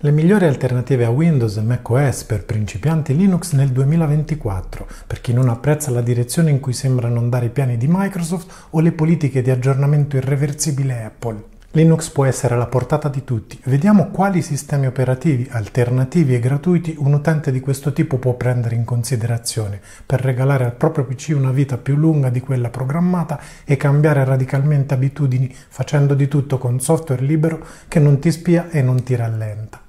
Le migliori alternative a Windows e macOS per principianti Linux nel 2024, per chi non apprezza la direzione in cui sembrano andare i piani di Microsoft o le politiche di aggiornamento irreversibile Apple. Linux può essere alla portata di tutti. Vediamo quali sistemi operativi alternativi e gratuiti un utente di questo tipo può prendere in considerazione per regalare al proprio PC una vita più lunga di quella programmata e cambiare radicalmente abitudini facendo di tutto con software libero che non ti spia e non ti rallenta.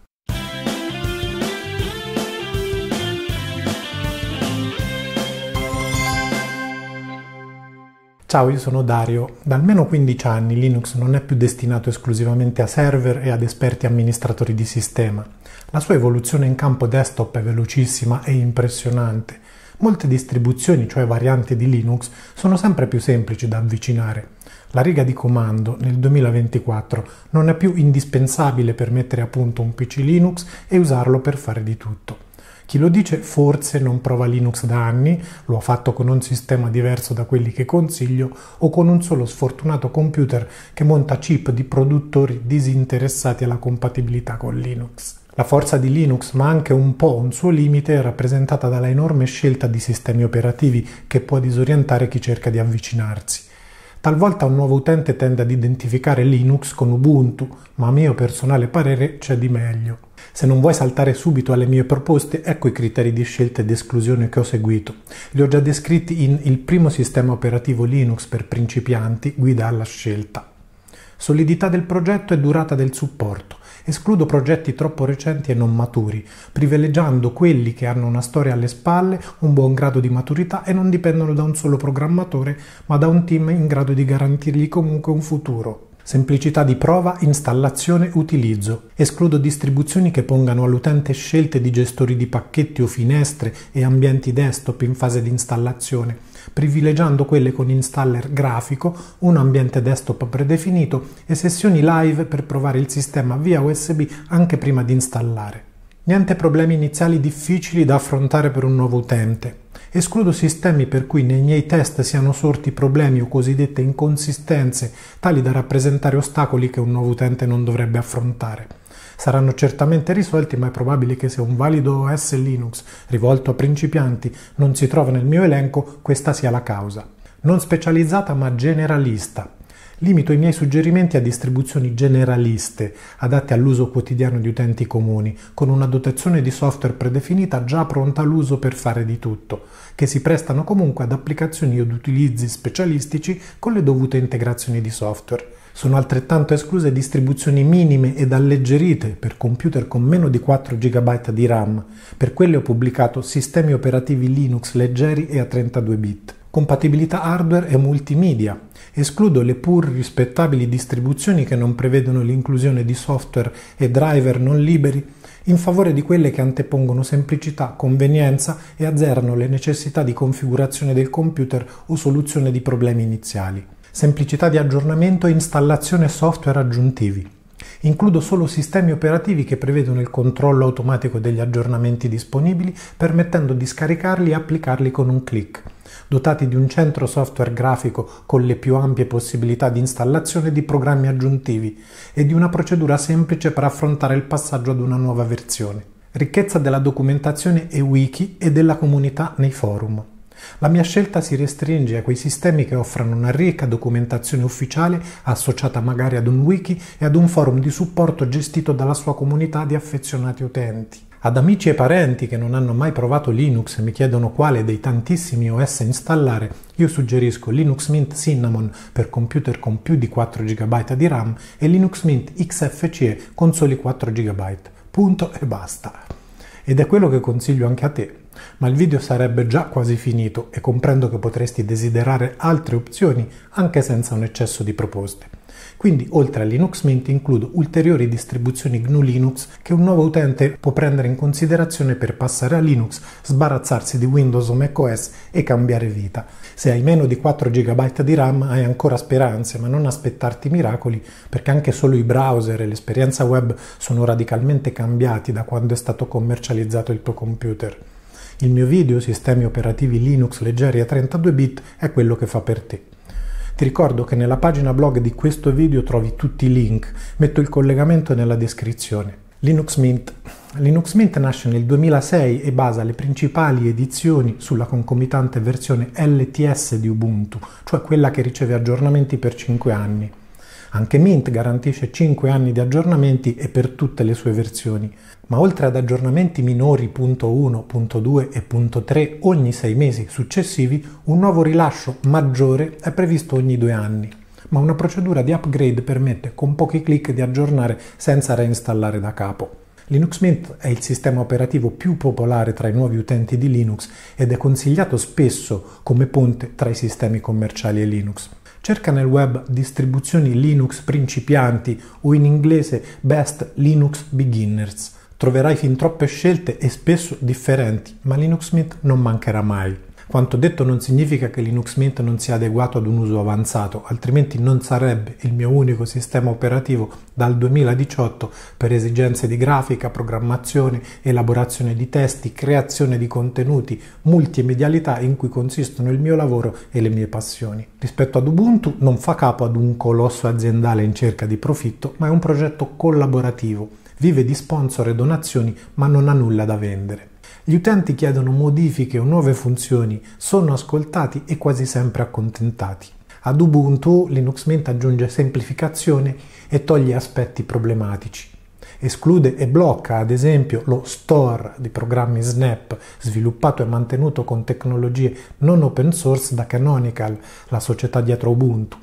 Ciao, io sono Dario. Da almeno 15 anni Linux non è più destinato esclusivamente a server e ad esperti amministratori di sistema. La sua evoluzione in campo desktop è velocissima e impressionante. Molte distribuzioni, cioè varianti di Linux, sono sempre più semplici da avvicinare. La riga di comando nel 2024 non è più indispensabile per mettere a punto un PC Linux e usarlo per fare di tutto. Chi lo dice forse non prova Linux da anni, lo ha fatto con un sistema diverso da quelli che consiglio o con un solo sfortunato computer che monta chip di produttori disinteressati alla compatibilità con Linux. La forza di Linux, ma anche un po' un suo limite, è rappresentata dalla enorme scelta di sistemi operativi che può disorientare chi cerca di avvicinarsi. Talvolta un nuovo utente tende ad identificare Linux con Ubuntu, ma a mio personale parere c'è di meglio. Se non vuoi saltare subito alle mie proposte, ecco i criteri di scelta ed esclusione che ho seguito. Li ho già descritti in Il primo sistema operativo Linux per principianti, guida alla scelta. Solidità del progetto e durata del supporto. Escludo progetti troppo recenti e non maturi, privilegiando quelli che hanno una storia alle spalle, un buon grado di maturità e non dipendono da un solo programmatore, ma da un team in grado di garantirgli comunque un futuro semplicità di prova, installazione, utilizzo. Escludo distribuzioni che pongano all'utente scelte di gestori di pacchetti o finestre e ambienti desktop in fase di installazione privilegiando quelle con installer grafico, un ambiente desktop predefinito e sessioni live per provare il sistema via USB anche prima di installare. Niente problemi iniziali difficili da affrontare per un nuovo utente. Escludo sistemi per cui nei miei test siano sorti problemi o cosiddette inconsistenze tali da rappresentare ostacoli che un nuovo utente non dovrebbe affrontare saranno certamente risolti, ma è probabile che se un valido OS Linux rivolto a principianti non si trova nel mio elenco, questa sia la causa. Non specializzata ma generalista, limito i miei suggerimenti a distribuzioni generaliste, adatte all'uso quotidiano di utenti comuni, con una dotazione di software predefinita già pronta all'uso per fare di tutto, che si prestano comunque ad applicazioni ed utilizzi specialistici con le dovute integrazioni di software. Sono altrettanto escluse distribuzioni minime ed alleggerite per computer con meno di 4 GB di RAM. Per quelle ho pubblicato sistemi operativi Linux leggeri e a 32 bit. Compatibilità hardware e multimedia. Escludo le pur rispettabili distribuzioni che non prevedono l'inclusione di software e driver non liberi in favore di quelle che antepongono semplicità, convenienza e azzerano le necessità di configurazione del computer o soluzione di problemi iniziali semplicità di aggiornamento e installazione software aggiuntivi. Includo solo sistemi operativi che prevedono il controllo automatico degli aggiornamenti disponibili, permettendo di scaricarli e applicarli con un clic. Dotati di un centro software grafico con le più ampie possibilità di installazione di programmi aggiuntivi e di una procedura semplice per affrontare il passaggio ad una nuova versione. Ricchezza della documentazione e wiki e della comunità nei forum. La mia scelta si restringe a quei sistemi che offrono una ricca documentazione ufficiale associata magari ad un wiki e ad un forum di supporto gestito dalla sua comunità di affezionati utenti. Ad amici e parenti che non hanno mai provato Linux e mi chiedono quale dei tantissimi OS installare, io suggerisco Linux Mint Cinnamon per computer con più di 4 GB di RAM e Linux Mint XFCE con soli 4 GB. Punto e basta. Ed è quello che consiglio anche a te. Ma il video sarebbe già quasi finito e comprendo che potresti desiderare altre opzioni anche senza un eccesso di proposte. Quindi oltre a Linux Mint includo ulteriori distribuzioni GNU Linux che un nuovo utente può prendere in considerazione per passare a Linux, sbarazzarsi di Windows o macOS e cambiare vita. Se hai meno di 4 GB di RAM hai ancora speranze, ma non aspettarti miracoli perché anche solo i browser e l'esperienza web sono radicalmente cambiati da quando è stato commercializzato il tuo computer. Il mio video Sistemi operativi Linux leggeri a 32 bit è quello che fa per te. Ti ricordo che nella pagina blog di questo video trovi tutti i link, metto il collegamento nella descrizione. Linux Mint. Linux Mint nasce nel 2006 e basa le principali edizioni sulla concomitante versione LTS di Ubuntu, cioè quella che riceve aggiornamenti per 5 anni. Anche Mint garantisce 5 anni di aggiornamenti e per tutte le sue versioni, ma oltre ad aggiornamenti minori .1, e .3 ogni 6 mesi successivi, un nuovo rilascio maggiore è previsto ogni 2 anni. Ma una procedura di upgrade permette con pochi clic di aggiornare senza reinstallare da capo. Linux Mint è il sistema operativo più popolare tra i nuovi utenti di Linux ed è consigliato spesso come ponte tra i sistemi commerciali e Linux. Cerca nel web distribuzioni Linux principianti o in inglese Best Linux Beginners. Troverai fin troppe scelte e spesso differenti, ma Linux Mint non mancherà mai. Quanto detto non significa che Linux Mint non sia adeguato ad un uso avanzato, altrimenti non sarebbe il mio unico sistema operativo dal 2018 per esigenze di grafica, programmazione, elaborazione di testi, creazione di contenuti, multimedialità in cui consistono il mio lavoro e le mie passioni. Rispetto ad Ubuntu non fa capo ad un colosso aziendale in cerca di profitto, ma è un progetto collaborativo, vive di sponsor e donazioni ma non ha nulla da vendere. Gli utenti chiedono modifiche o nuove funzioni, sono ascoltati e quasi sempre accontentati. Ad Ubuntu Linux Mint aggiunge semplificazione e toglie aspetti problematici. Esclude e blocca ad esempio lo store di programmi Snap sviluppato e mantenuto con tecnologie non open source da Canonical, la società dietro Ubuntu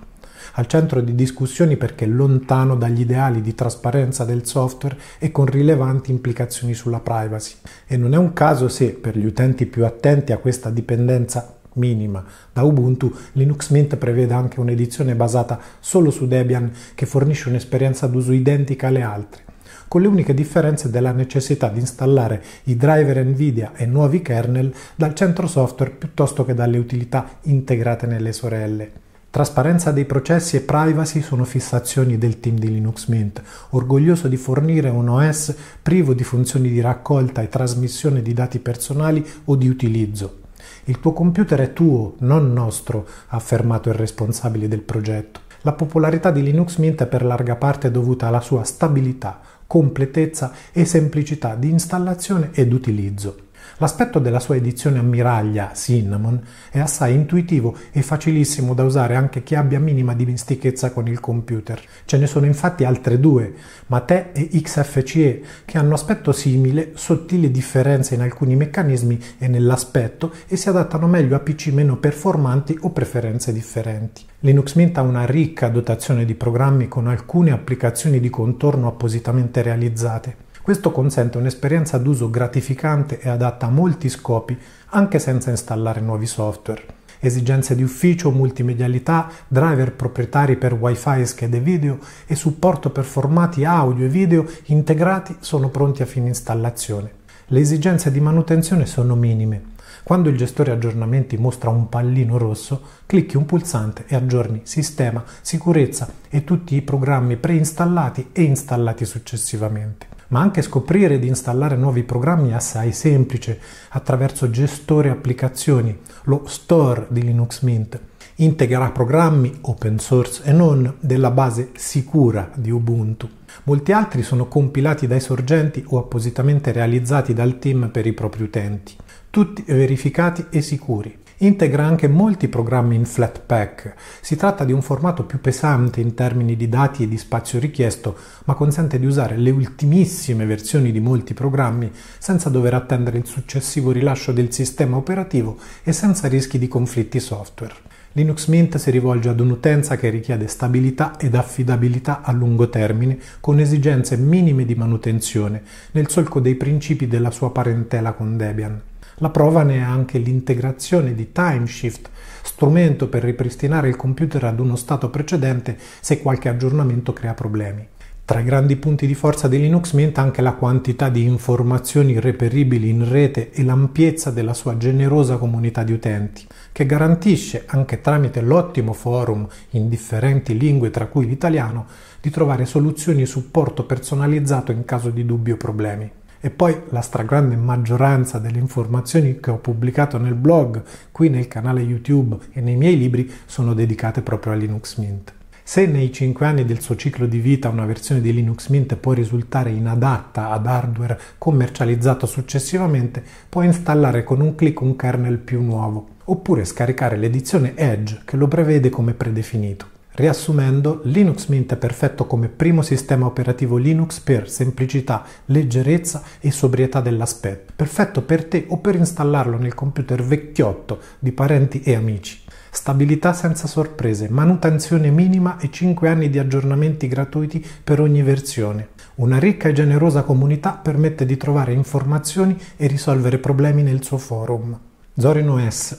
al centro di discussioni perché lontano dagli ideali di trasparenza del software e con rilevanti implicazioni sulla privacy. E non è un caso se per gli utenti più attenti a questa dipendenza minima da Ubuntu, Linux Mint prevede anche un'edizione basata solo su Debian che fornisce un'esperienza d'uso identica alle altre con le uniche differenze della necessità di installare i driver Nvidia e nuovi kernel dal centro software piuttosto che dalle utilità integrate nelle sorelle. Trasparenza dei processi e privacy sono fissazioni del team di Linux Mint, orgoglioso di fornire un OS privo di funzioni di raccolta e trasmissione di dati personali o di utilizzo. Il tuo computer è tuo, non nostro, ha affermato il responsabile del progetto. La popolarità di Linux Mint è per larga parte dovuta alla sua stabilità, completezza e semplicità di installazione ed utilizzo. L'aspetto della sua edizione ammiraglia Cinnamon è assai intuitivo e facilissimo da usare anche chi abbia minima dimestichezza con il computer. Ce ne sono infatti altre due, Mate e XFCE, che hanno aspetto simile, sottili differenze in alcuni meccanismi e nell'aspetto e si adattano meglio a PC meno performanti o preferenze differenti. Linux Mint ha una ricca dotazione di programmi con alcune applicazioni di contorno appositamente realizzate. Questo consente un'esperienza d'uso gratificante e adatta a molti scopi, anche senza installare nuovi software esigenze di ufficio, multimedialità, driver proprietari per wifi e schede video e supporto per formati audio e video integrati sono pronti a fine installazione. Le esigenze di manutenzione sono minime. Quando il gestore aggiornamenti mostra un pallino rosso, clicchi un pulsante e aggiorni sistema, sicurezza e tutti i programmi preinstallati e installati successivamente ma anche scoprire ed installare nuovi programmi è assai semplice attraverso gestore applicazioni, lo store di Linux Mint. Integrerà programmi open source e non della base sicura di Ubuntu. Molti altri sono compilati dai sorgenti o appositamente realizzati dal team per i propri utenti, tutti verificati e sicuri integra anche molti programmi in Flatpak. Si tratta di un formato più pesante in termini di dati e di spazio richiesto, ma consente di usare le ultimissime versioni di molti programmi senza dover attendere il successivo rilascio del sistema operativo e senza rischi di conflitti software. Linux Mint si rivolge ad un'utenza che richiede stabilità ed affidabilità a lungo termine, con esigenze minime di manutenzione, nel solco dei principi della sua parentela con Debian. La prova ne è anche l'integrazione di TimeShift, strumento per ripristinare il computer ad uno stato precedente se qualche aggiornamento crea problemi. Tra i grandi punti di forza di Linux Mint anche la quantità di informazioni reperibili in rete e l'ampiezza della sua generosa comunità di utenti, che garantisce, anche tramite l'ottimo forum in differenti lingue tra cui l'italiano, di trovare soluzioni e supporto personalizzato in caso di dubbi o problemi e poi la stragrande maggioranza delle informazioni che ho pubblicato nel blog, qui nel canale YouTube e nei miei libri sono dedicate proprio a Linux Mint. Se nei 5 anni del suo ciclo di vita una versione di Linux Mint può risultare inadatta ad hardware commercializzato successivamente, può installare con un clic un kernel più nuovo, oppure scaricare l'edizione Edge che lo prevede come predefinito. Riassumendo, Linux Mint è perfetto come primo sistema operativo Linux per semplicità, leggerezza e sobrietà dell'aspetto, perfetto per te o per installarlo nel computer vecchiotto di parenti e amici. Stabilità senza sorprese, manutenzione minima e 5 anni di aggiornamenti gratuiti per ogni versione. Una ricca e generosa comunità permette di trovare informazioni e risolvere problemi nel suo forum. Zorin OS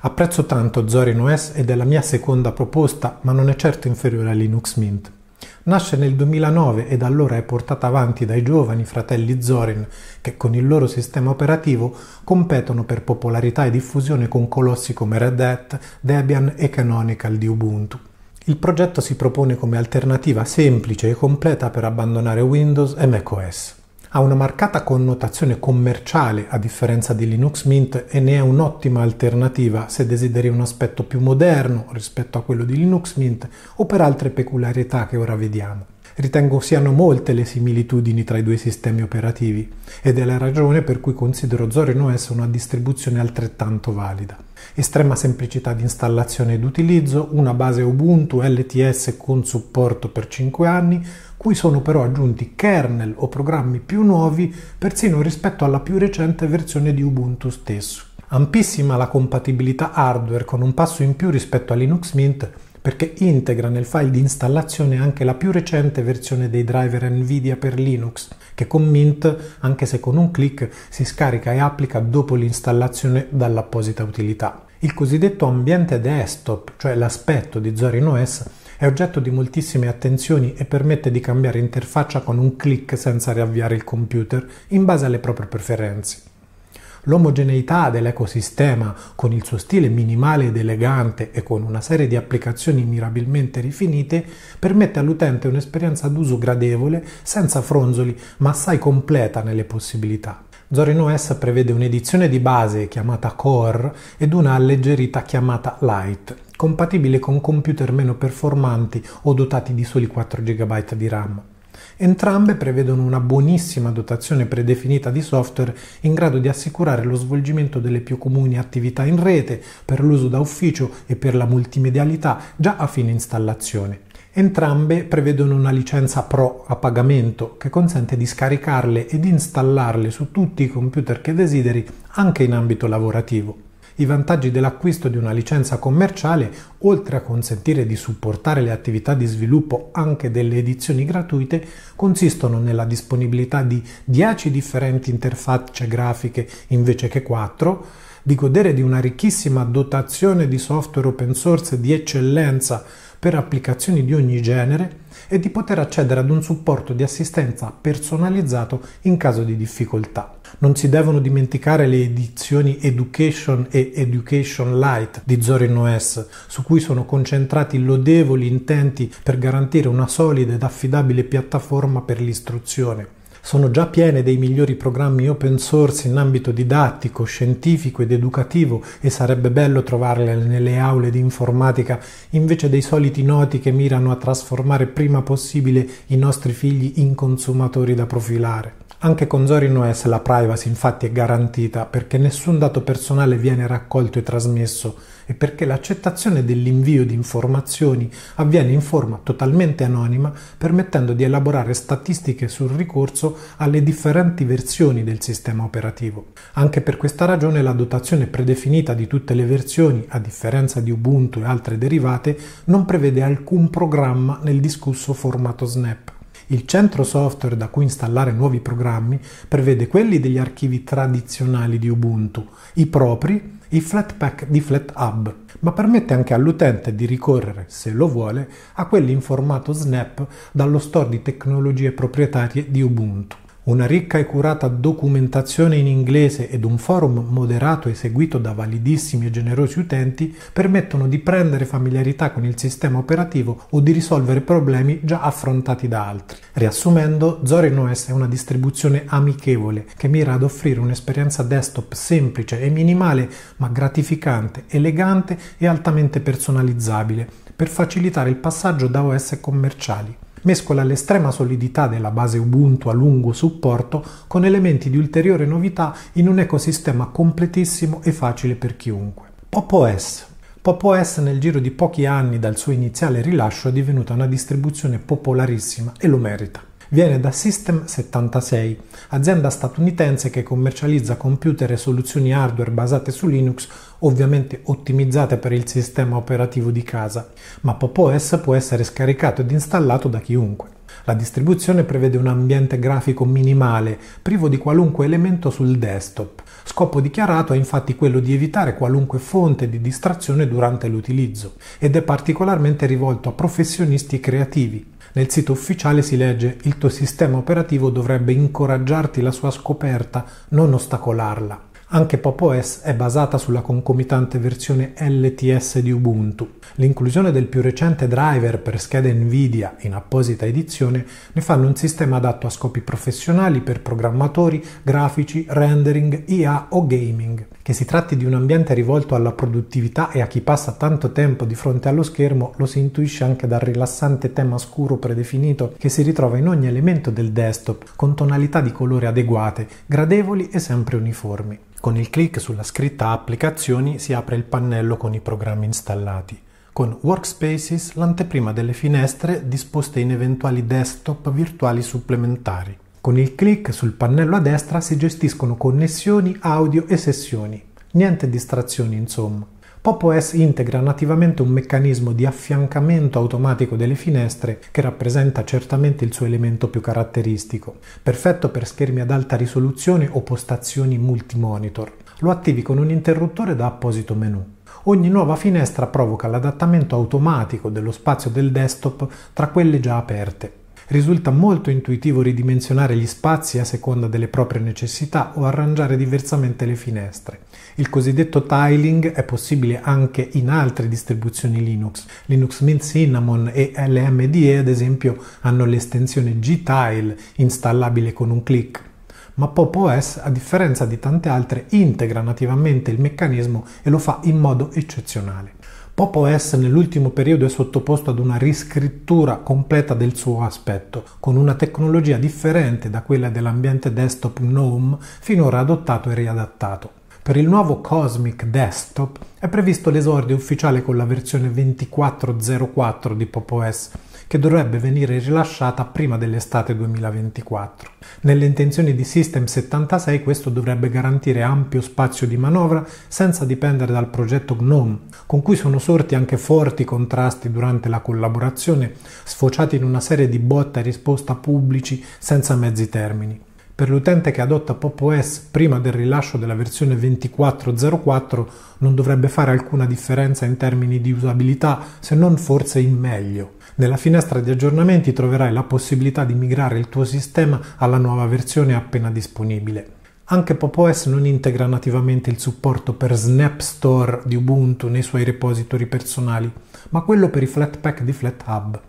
Apprezzo tanto Zorin OS ed è la mia seconda proposta, ma non è certo inferiore a Linux Mint. Nasce nel 2009 e da allora è portata avanti dai giovani fratelli Zorin che con il loro sistema operativo competono per popolarità e diffusione con colossi come Red Hat, Debian e Canonical di Ubuntu. Il progetto si propone come alternativa semplice e completa per abbandonare Windows e macOS. Ha una marcata connotazione commerciale a differenza di Linux Mint e ne è un'ottima alternativa se desideri un aspetto più moderno rispetto a quello di Linux Mint o per altre peculiarità che ora vediamo. Ritengo siano molte le similitudini tra i due sistemi operativi ed è la ragione per cui considero Zorin OS una distribuzione altrettanto valida estrema semplicità di installazione ed utilizzo, una base Ubuntu LTS con supporto per 5 anni, cui sono però aggiunti kernel o programmi più nuovi persino rispetto alla più recente versione di Ubuntu stesso. Ampissima la compatibilità hardware con un passo in più rispetto a Linux Mint perché integra nel file di installazione anche la più recente versione dei driver Nvidia per Linux, che con Mint, anche se con un clic, si scarica e applica dopo l'installazione dall'apposita utilità. Il cosiddetto ambiente desktop, cioè l'aspetto di Zorin OS, è oggetto di moltissime attenzioni e permette di cambiare interfaccia con un clic senza riavviare il computer in base alle proprie preferenze. L'omogeneità dell'ecosistema, con il suo stile minimale ed elegante e con una serie di applicazioni mirabilmente rifinite, permette all'utente un'esperienza d'uso gradevole, senza fronzoli, ma assai completa nelle possibilità. Zorin OS prevede un'edizione di base chiamata Core ed una alleggerita chiamata Lite, compatibile con computer meno performanti o dotati di soli 4 GB di RAM. Entrambe prevedono una buonissima dotazione predefinita di software in grado di assicurare lo svolgimento delle più comuni attività in rete, per l'uso da ufficio e per la multimedialità già a fine installazione. Entrambe prevedono una licenza Pro a pagamento che consente di scaricarle ed installarle su tutti i computer che desideri anche in ambito lavorativo. I vantaggi dell'acquisto di una licenza commerciale, oltre a consentire di supportare le attività di sviluppo anche delle edizioni gratuite, consistono nella disponibilità di 10 differenti interfacce grafiche invece che 4, di godere di una ricchissima dotazione di software open source di eccellenza per applicazioni di ogni genere e di poter accedere ad un supporto di assistenza personalizzato in caso di difficoltà. Non si devono dimenticare le edizioni Education e Education Light di Zorin OS, su cui sono concentrati lodevoli intenti per garantire una solida ed affidabile piattaforma per l'istruzione sono già piene dei migliori programmi open source in ambito didattico, scientifico ed educativo e sarebbe bello trovarle nelle aule di informatica invece dei soliti noti che mirano a trasformare prima possibile i nostri figli in consumatori da profilare. Anche con Zorin OS la privacy infatti è garantita perché nessun dato personale viene raccolto e trasmesso e perché l'accettazione dell'invio di informazioni avviene in forma totalmente anonima, permettendo di elaborare statistiche sul ricorso alle differenti versioni del sistema operativo. Anche per questa ragione la dotazione predefinita di tutte le versioni, a differenza di Ubuntu e altre derivate, non prevede alcun programma nel discusso formato Snap. Il centro software da cui installare nuovi programmi prevede quelli degli archivi tradizionali di Ubuntu, i propri, i Flatpak di FlatHub, ma permette anche all'utente di ricorrere, se lo vuole, a quelli in formato Snap dallo store di tecnologie proprietarie di Ubuntu una ricca e curata documentazione in inglese ed un forum moderato e seguito da validissimi e generosi utenti permettono di prendere familiarità con il sistema operativo o di risolvere problemi già affrontati da altri. Riassumendo, Zorin OS è una distribuzione amichevole che mira ad offrire un'esperienza desktop semplice e minimale ma gratificante, elegante e altamente personalizzabile per facilitare il passaggio da OS commerciali mescola l'estrema solidità della base Ubuntu a lungo supporto con elementi di ulteriore novità in un ecosistema completissimo e facile per chiunque. Pop OS Pop OS nel giro di pochi anni dal suo iniziale rilascio è divenuta una distribuzione popolarissima e lo merita. Viene da System76, azienda statunitense che commercializza computer e soluzioni hardware basate su Linux ovviamente ottimizzate per il sistema operativo di casa, ma Pop! OS può essere scaricato ed installato da chiunque. La distribuzione prevede un ambiente grafico minimale, privo di qualunque elemento sul desktop. Scopo dichiarato è infatti quello di evitare qualunque fonte di distrazione durante l'utilizzo ed è particolarmente rivolto a professionisti creativi. Nel sito ufficiale si legge il tuo sistema operativo dovrebbe incoraggiarti la sua scoperta, non ostacolarla. Anche PopOS è basata sulla concomitante versione LTS di Ubuntu. L'inclusione del più recente driver per scheda Nvidia in apposita edizione ne fanno un sistema adatto a scopi professionali per programmatori, grafici, rendering, IA o gaming. Che si tratti di un ambiente rivolto alla produttività e a chi passa tanto tempo di fronte allo schermo lo si intuisce anche dal rilassante tema scuro predefinito che si ritrova in ogni elemento del desktop, con tonalità di colore adeguate, gradevoli e sempre uniformi. Con il clic sulla scritta Applicazioni si apre il pannello con i programmi installati con Workspaces l'anteprima delle finestre disposte in eventuali desktop virtuali supplementari. Con il clic sul pannello a destra si gestiscono connessioni, audio e sessioni. Niente distrazioni insomma. PopOS integra nativamente un meccanismo di affiancamento automatico delle finestre che rappresenta certamente il suo elemento più caratteristico, perfetto per schermi ad alta risoluzione o postazioni multimonitor. Lo attivi con un interruttore da apposito menu. Ogni nuova finestra provoca l'adattamento automatico dello spazio del desktop tra quelle già aperte risulta molto intuitivo ridimensionare gli spazi a seconda delle proprie necessità o arrangiare diversamente le finestre. Il cosiddetto tiling è possibile anche in altre distribuzioni Linux. Linux Mint Cinnamon e LMDE ad esempio hanno l'estensione gtile installabile con un clic ma PopOS, a differenza di tante altre, integra nativamente il meccanismo e lo fa in modo eccezionale. Popo S nell'ultimo periodo è sottoposto ad una riscrittura completa del suo aspetto, con una tecnologia differente da quella dell'ambiente desktop GNOME finora adottato e riadattato. Per il nuovo Cosmic Desktop è previsto l'esordio ufficiale con la versione 24.04 di Popo S, che dovrebbe venire rilasciata prima dell'estate 2024. Nelle intenzioni di System 76 questo dovrebbe garantire ampio spazio di manovra senza dipendere dal progetto GNOME, con cui sono sorti anche forti contrasti durante la collaborazione, sfociati in una serie di botta e risposta pubblici senza mezzi termini. Per l'utente che adotta Pop OS prima del rilascio della versione 2404 non dovrebbe fare alcuna differenza in termini di usabilità, se non forse in meglio. Nella finestra di aggiornamenti troverai la possibilità di migrare il tuo sistema alla nuova versione appena disponibile. Anche PopOS non integra nativamente il supporto per Snap Store di Ubuntu nei suoi repository personali, ma quello per i Flatpak di FlatHub.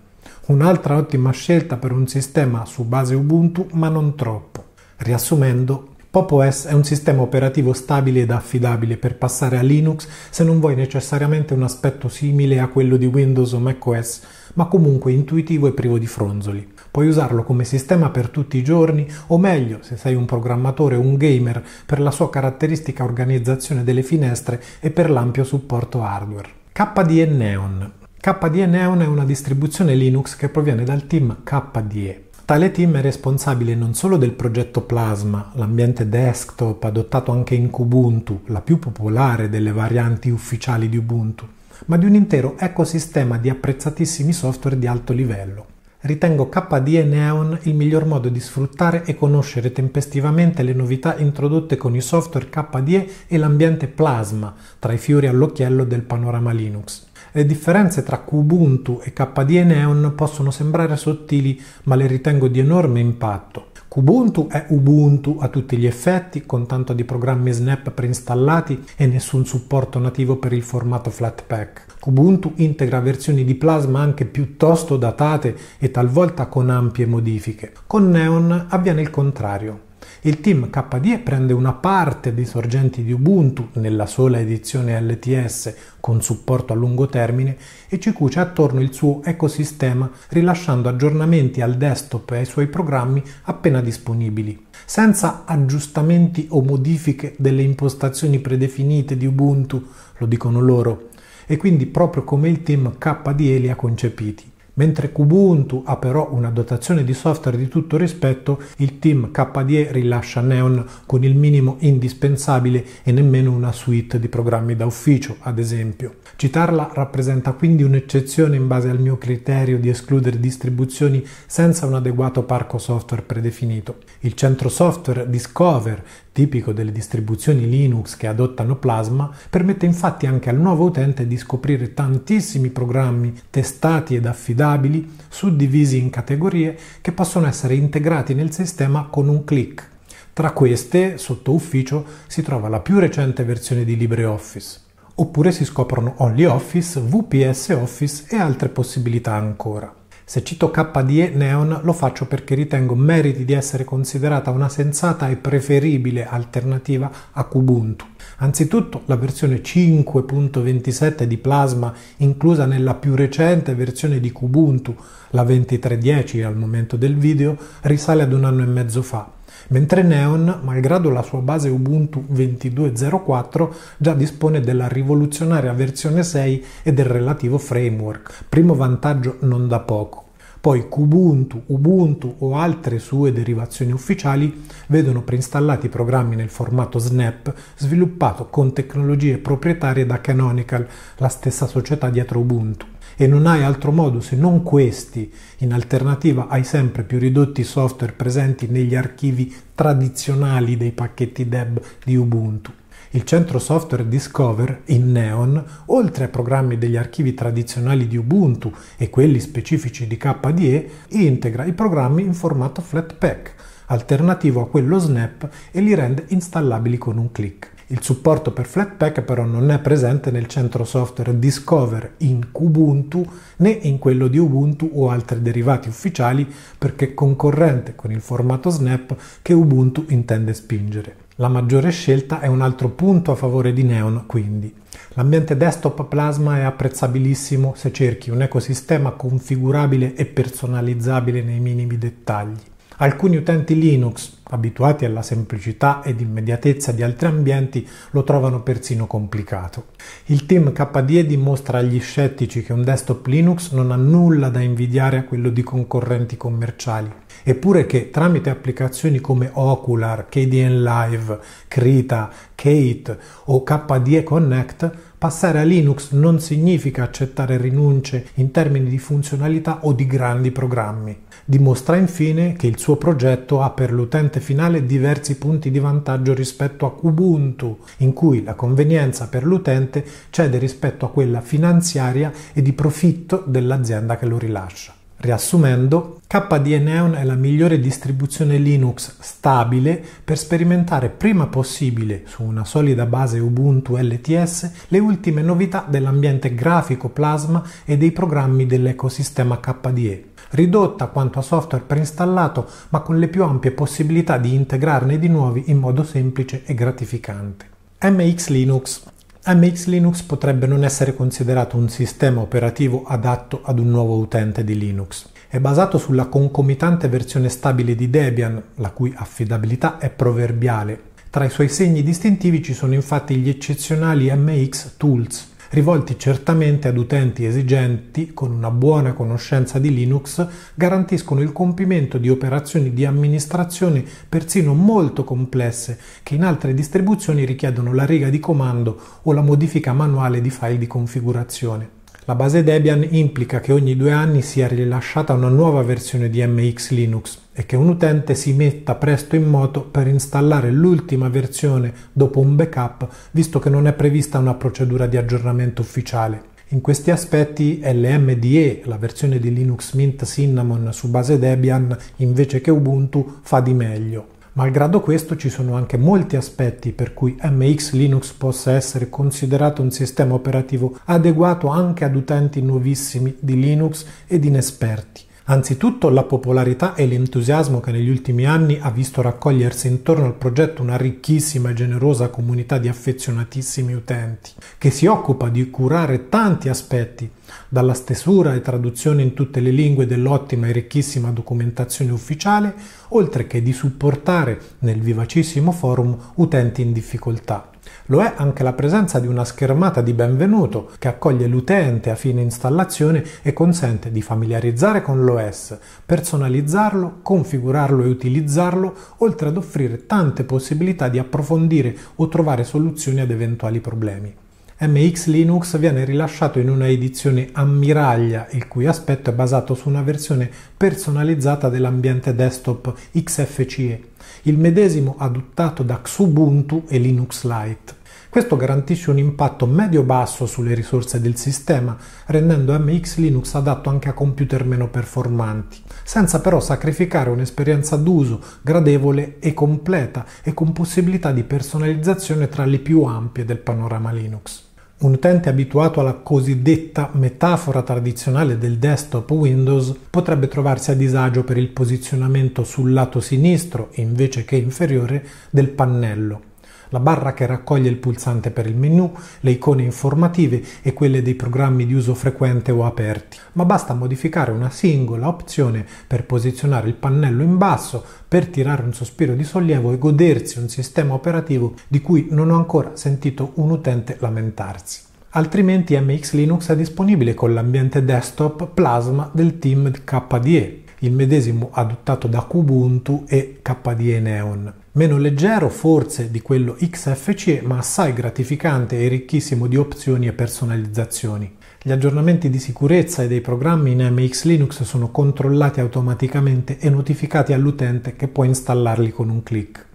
Un'altra ottima scelta per un sistema su base Ubuntu, ma non troppo. Riassumendo, PopOS è un sistema operativo stabile ed affidabile per passare a Linux se non vuoi necessariamente un aspetto simile a quello di Windows o macOS, ma comunque intuitivo e privo di fronzoli. Puoi usarlo come sistema per tutti i giorni o meglio, se sei un programmatore o un gamer, per la sua caratteristica organizzazione delle finestre e per l'ampio supporto hardware. KDE Neon KDE Neon è una distribuzione Linux che proviene dal team KDE. Tale team è responsabile non solo del progetto Plasma, l'ambiente desktop adottato anche in Kubuntu, la più popolare delle varianti ufficiali di Ubuntu, ma di un intero ecosistema di apprezzatissimi software di alto livello. Ritengo KDE Neon il miglior modo di sfruttare e conoscere tempestivamente le novità introdotte con i software KDE e l'ambiente Plasma, tra i fiori all'occhiello del panorama Linux. Le differenze tra Kubuntu e KDE Neon possono sembrare sottili, ma le ritengo di enorme impatto Kubuntu è Ubuntu a tutti gli effetti, con tanto di programmi snap preinstallati e nessun supporto nativo per il formato Flatpak. Kubuntu integra versioni di Plasma anche piuttosto datate e talvolta con ampie modifiche. Con Neon avviene il contrario. Il team KDE prende una parte dei sorgenti di Ubuntu nella sola edizione LTS con supporto a lungo termine e ci cuce attorno il suo ecosistema rilasciando aggiornamenti al desktop e ai suoi programmi appena disponibili, senza aggiustamenti o modifiche delle impostazioni predefinite di Ubuntu, lo dicono loro, e quindi proprio come il team KDE li ha concepiti. Mentre Kubuntu ha però una dotazione di software di tutto rispetto, il team KDE rilascia Neon con il minimo indispensabile e nemmeno una suite di programmi da ufficio, ad esempio. Citarla rappresenta quindi un'eccezione in base al mio criterio di escludere distribuzioni senza un adeguato parco software predefinito. Il centro software Discover, tipico delle distribuzioni Linux che adottano Plasma, permette infatti anche al nuovo utente di scoprire tantissimi programmi testati ed affidabili, suddivisi in categorie, che possono essere integrati nel sistema con un clic. Tra queste, sotto ufficio, si trova la più recente versione di LibreOffice. Oppure si scoprono OnlyOffice, VPS Office e altre possibilità ancora. Se cito KDE Neon lo faccio perché ritengo meriti di essere considerata una sensata e preferibile alternativa a Kubuntu. Anzitutto la versione 5.27 di Plasma inclusa nella più recente versione di Kubuntu, la 2310 al momento del video, risale ad un anno e mezzo fa mentre Neon, malgrado la sua base Ubuntu 22.04, già dispone della rivoluzionaria versione 6 e del relativo framework, primo vantaggio non da poco. Poi Kubuntu, Ubuntu o altre sue derivazioni ufficiali vedono preinstallati programmi nel formato Snap sviluppato con tecnologie proprietarie da Canonical, la stessa società dietro Ubuntu e non hai altro modo se non questi, in alternativa ai sempre più ridotti software presenti negli archivi tradizionali dei pacchetti DEB di Ubuntu. Il centro software Discover in Neon, oltre ai programmi degli archivi tradizionali di Ubuntu e quelli specifici di KDE, integra i programmi in formato Flatpak, alternativo a quello Snap e li rende installabili con un click. Il supporto per Flatpak però non è presente nel centro software Discover in Kubuntu né in quello di Ubuntu o altri derivati ufficiali perché è concorrente con il formato Snap che Ubuntu intende spingere. La maggiore scelta è un altro punto a favore di Neon quindi. L'ambiente desktop Plasma è apprezzabilissimo se cerchi un ecosistema configurabile e personalizzabile nei minimi dettagli. Alcuni utenti Linux, abituati alla semplicità ed immediatezza di altri ambienti, lo trovano persino complicato. Il team KDE dimostra agli scettici che un desktop Linux non ha nulla da invidiare a quello di concorrenti commerciali, eppure che tramite applicazioni come Ocular, KDN Live, Krita, Kate o KDE Connect Passare a Linux non significa accettare rinunce in termini di funzionalità o di grandi programmi. Dimostra infine che il suo progetto ha per l'utente finale diversi punti di vantaggio rispetto a Kubuntu, in cui la convenienza per l'utente cede rispetto a quella finanziaria e di profitto dell'azienda che lo rilascia. Riassumendo, KDE Neon è la migliore distribuzione Linux stabile per sperimentare prima possibile su una solida base Ubuntu LTS le ultime novità dell'ambiente grafico Plasma e dei programmi dell'ecosistema KDE ridotta quanto a software preinstallato, ma con le più ampie possibilità di integrarne di nuovi in modo semplice e gratificante. MX Linux MX Linux potrebbe non essere considerato un sistema operativo adatto ad un nuovo utente di Linux. È basato sulla concomitante versione stabile di Debian, la cui affidabilità è proverbiale. Tra i suoi segni distintivi ci sono infatti gli eccezionali MX Tools, rivolti certamente ad utenti esigenti con una buona conoscenza di Linux, garantiscono il compimento di operazioni di amministrazione persino molto complesse che in altre distribuzioni richiedono la riga di comando o la modifica manuale di file di configurazione. La base Debian implica che ogni due anni sia rilasciata una nuova versione di MX Linux è che un utente si metta presto in moto per installare l'ultima versione dopo un backup, visto che non è prevista una procedura di aggiornamento ufficiale. In questi aspetti LMDE, la versione di Linux Mint Cinnamon su base Debian invece che Ubuntu, fa di meglio. Malgrado questo ci sono anche molti aspetti per cui MX Linux possa essere considerato un sistema operativo adeguato anche ad utenti nuovissimi di Linux ed inesperti. Anzitutto la popolarità e l'entusiasmo che negli ultimi anni ha visto raccogliersi intorno al progetto una ricchissima e generosa comunità di affezionatissimi utenti, che si occupa di curare tanti aspetti, dalla stesura e traduzione in tutte le lingue dell'ottima e ricchissima documentazione ufficiale, oltre che di supportare nel vivacissimo forum utenti in difficoltà. Lo è anche la presenza di una schermata di benvenuto che accoglie l'utente a fine installazione e consente di familiarizzare con l'OS, personalizzarlo, configurarlo e utilizzarlo, oltre ad offrire tante possibilità di approfondire o trovare soluzioni ad eventuali problemi. MX Linux viene rilasciato in una edizione ammiraglia, il cui aspetto è basato su una versione personalizzata dell'ambiente desktop XFCE, il medesimo adottato da Xubuntu e Linux Lite. Questo garantisce un impatto medio-basso sulle risorse del sistema, rendendo MX Linux adatto anche a computer meno performanti, senza però sacrificare un'esperienza d'uso gradevole e completa e con possibilità di personalizzazione tra le più ampie del panorama Linux. Un utente abituato alla cosiddetta metafora tradizionale del desktop Windows potrebbe trovarsi a disagio per il posizionamento sul lato sinistro invece che inferiore del pannello la barra che raccoglie il pulsante per il menu, le icone informative e quelle dei programmi di uso frequente o aperti, ma basta modificare una singola opzione per posizionare il pannello in basso, per tirare un sospiro di sollievo e godersi un sistema operativo di cui non ho ancora sentito un utente lamentarsi altrimenti MX Linux è disponibile con l'ambiente desktop Plasma del team KDE, il medesimo adottato da Kubuntu e KDE Neon meno leggero forse di quello XFCE ma assai gratificante e ricchissimo di opzioni e personalizzazioni. Gli aggiornamenti di sicurezza e dei programmi in MX Linux sono controllati automaticamente e notificati all'utente che può installarli con un clic.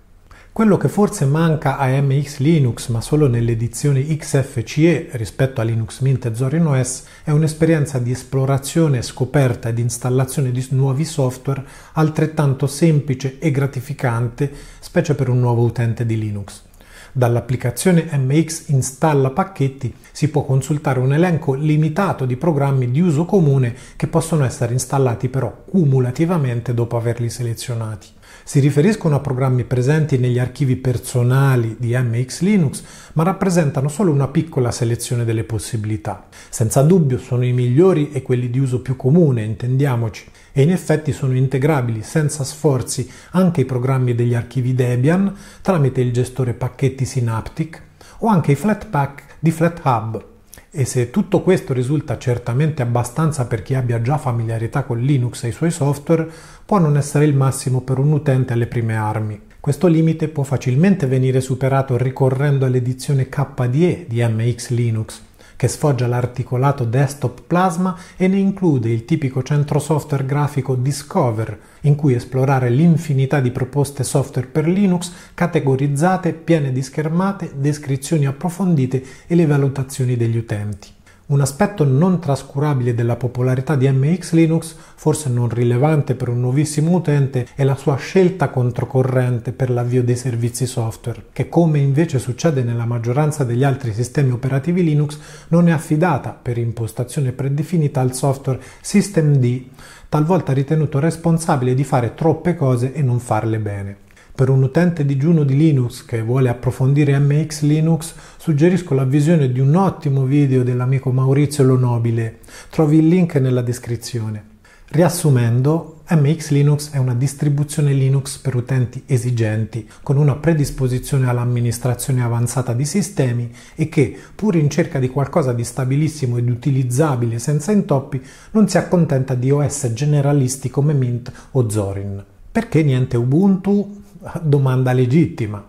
Quello che forse manca a MX Linux, ma solo nelle edizioni XFCE rispetto a Linux Mint e Zorin OS, è un'esperienza di esplorazione, scoperta ed installazione di nuovi software altrettanto semplice e gratificante, specie per un nuovo utente di Linux. Dall'applicazione MX Installa Pacchetti si può consultare un elenco limitato di programmi di uso comune che possono essere installati però cumulativamente dopo averli selezionati si riferiscono a programmi presenti negli archivi personali di MX Linux, ma rappresentano solo una piccola selezione delle possibilità. Senza dubbio sono i migliori e quelli di uso più comune, intendiamoci, e in effetti sono integrabili senza sforzi anche i programmi degli archivi Debian tramite il gestore pacchetti Synaptic o anche i Flatpak di FlatHub. E se tutto questo risulta certamente abbastanza per chi abbia già familiarità con Linux e i suoi software, può non essere il massimo per un utente alle prime armi. Questo limite può facilmente venire superato ricorrendo all'edizione KDE di MX Linux, che sfoggia l'articolato desktop Plasma e ne include il tipico centro software grafico Discover, in cui esplorare l'infinità di proposte software per Linux categorizzate, piene di schermate, descrizioni approfondite e le valutazioni degli utenti. Un aspetto non trascurabile della popolarità di MX Linux, forse non rilevante per un nuovissimo utente, è la sua scelta controcorrente per l'avvio dei servizi software, che come invece succede nella maggioranza degli altri sistemi operativi Linux, non è affidata per impostazione predefinita al software systemd, talvolta ritenuto responsabile di fare troppe cose e non farle bene. Per un utente digiuno di Linux che vuole approfondire MX Linux, suggerisco la visione di un ottimo video dell'amico Maurizio Lonobile. Trovi il link nella descrizione. Riassumendo, MX Linux è una distribuzione Linux per utenti esigenti, con una predisposizione all'amministrazione avanzata di sistemi e che, pur in cerca di qualcosa di stabilissimo ed utilizzabile senza intoppi, non si accontenta di OS generalisti come Mint o Zorin. Perché niente Ubuntu? domanda legittima.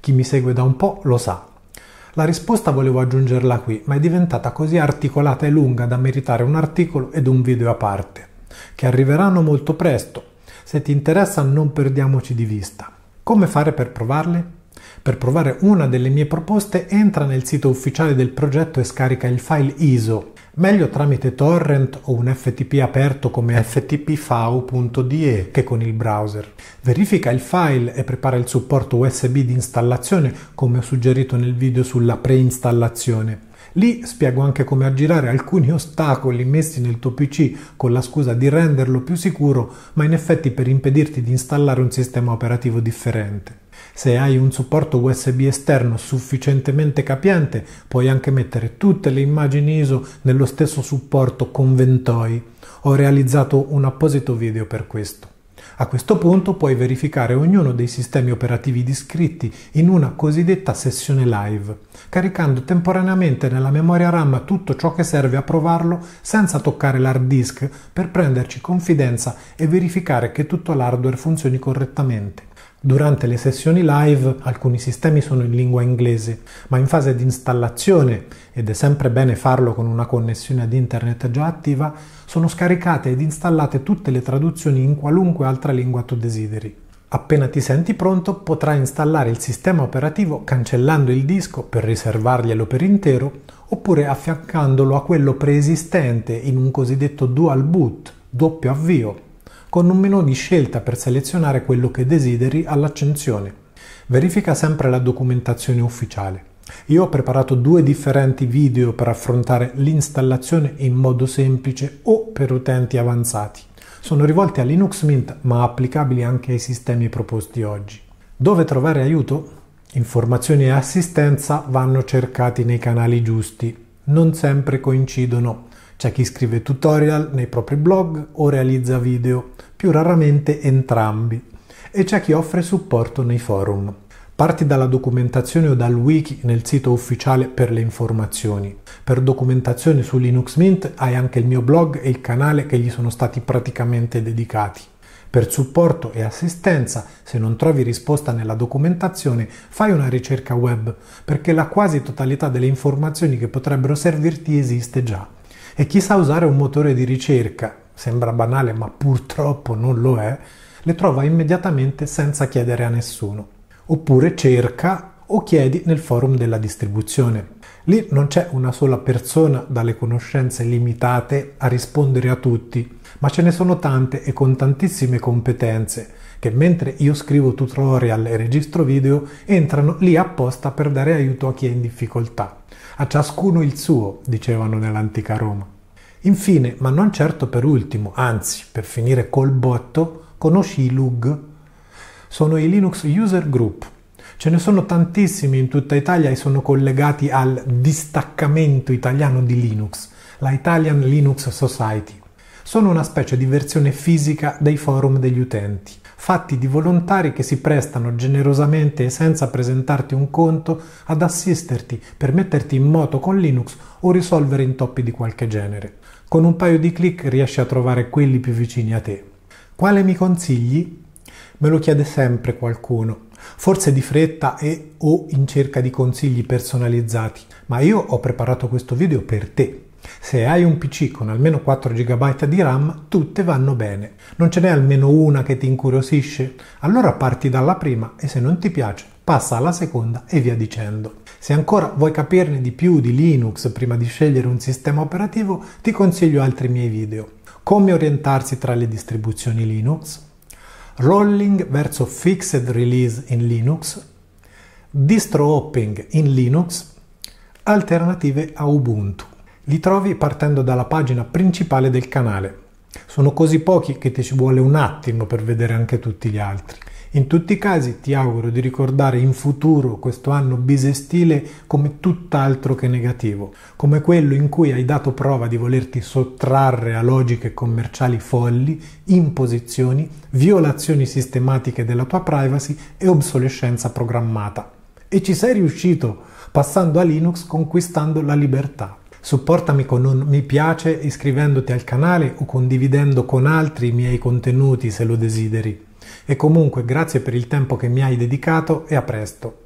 Chi mi segue da un po' lo sa. La risposta volevo aggiungerla qui, ma è diventata così articolata e lunga da meritare un articolo ed un video a parte, che arriveranno molto presto. Se ti interessa non perdiamoci di vista. Come fare per provarle? Per provare una delle mie proposte entra nel sito ufficiale del progetto e scarica il file ISO meglio tramite torrent o un FTP aperto come ftpv.de che con il browser. Verifica il file e prepara il supporto USB di installazione come ho suggerito nel video sulla preinstallazione. Lì spiego anche come aggirare alcuni ostacoli messi nel tuo PC con la scusa di renderlo più sicuro, ma in effetti per impedirti di installare un sistema operativo differente. Se hai un supporto USB esterno sufficientemente capiente, puoi anche mettere tutte le immagini ISO nello stesso supporto con ventoi. Ho realizzato un apposito video per questo. A questo punto puoi verificare ognuno dei sistemi operativi descritti in una cosiddetta sessione live, caricando temporaneamente nella memoria RAM tutto ciò che serve a provarlo senza toccare l'hard disk per prenderci confidenza e verificare che tutto l'hardware funzioni correttamente. Durante le sessioni live alcuni sistemi sono in lingua inglese, ma in fase di installazione, ed è sempre bene farlo con una connessione ad internet già attiva, sono scaricate ed installate tutte le traduzioni in qualunque altra lingua tu desideri. Appena ti senti pronto potrai installare il sistema operativo cancellando il disco per riservarglielo per intero oppure affiancandolo a quello preesistente in un cosiddetto dual boot, doppio avvio, con un menu di scelta per selezionare quello che desideri all'accensione. Verifica sempre la documentazione ufficiale. Io ho preparato due differenti video per affrontare l'installazione in modo semplice o per utenti avanzati. Sono rivolti a Linux Mint ma applicabili anche ai sistemi proposti oggi. Dove trovare aiuto? Informazioni e assistenza vanno cercati nei canali giusti, non sempre coincidono. C'è chi scrive tutorial nei propri blog o realizza video, più raramente entrambi, e c'è chi offre supporto nei forum. Parti dalla documentazione o dal wiki nel sito ufficiale per le informazioni. Per documentazione su Linux Mint hai anche il mio blog e il canale che gli sono stati praticamente dedicati. Per supporto e assistenza, se non trovi risposta nella documentazione, fai una ricerca web, perché la quasi totalità delle informazioni che potrebbero servirti esiste già e chi sa usare un motore di ricerca, sembra banale ma purtroppo non lo è, le trova immediatamente senza chiedere a nessuno. Oppure cerca o chiedi nel forum della distribuzione. Lì non c'è una sola persona dalle conoscenze limitate a rispondere a tutti, ma ce ne sono tante e con tantissime competenze che mentre io scrivo tutorial e registro video entrano lì apposta per dare aiuto a chi è in difficoltà. A ciascuno il suo, dicevano nell'antica Roma. Infine, ma non certo per ultimo, anzi per finire col botto, conosci i LUG? Sono i Linux User Group, Ce ne sono tantissimi in tutta Italia e sono collegati al distaccamento italiano di Linux, la Italian Linux Society. Sono una specie di versione fisica dei forum degli utenti fatti di volontari che si prestano generosamente e senza presentarti un conto ad assisterti per metterti in moto con Linux o risolvere intoppi di qualche genere. Con un paio di clic riesci a trovare quelli più vicini a te. Quale mi consigli? Me lo chiede sempre qualcuno, forse di fretta e o in cerca di consigli personalizzati, ma io ho preparato questo video per te. Se hai un PC con almeno 4 GB di RAM, tutte vanno bene. Non ce n'è almeno una che ti incuriosisce? Allora parti dalla prima e se non ti piace, passa alla seconda e via dicendo. Se ancora vuoi capirne di più di Linux prima di scegliere un sistema operativo, ti consiglio altri miei video. Come orientarsi tra le distribuzioni Linux, rolling verso fixed release in Linux, distro hopping in Linux, alternative a Ubuntu. Li trovi partendo dalla pagina principale del canale. Sono così pochi che ti ci vuole un attimo per vedere anche tutti gli altri. In tutti i casi ti auguro di ricordare in futuro questo anno bisestile come tutt'altro che negativo, come quello in cui hai dato prova di volerti sottrarre a logiche commerciali folli, imposizioni, violazioni sistematiche della tua privacy e obsolescenza programmata. E ci sei riuscito, passando a Linux conquistando la libertà. Supportami con un mi piace iscrivendoti al canale o condividendo con altri i miei contenuti se lo desideri. E comunque grazie per il tempo che mi hai dedicato e a presto.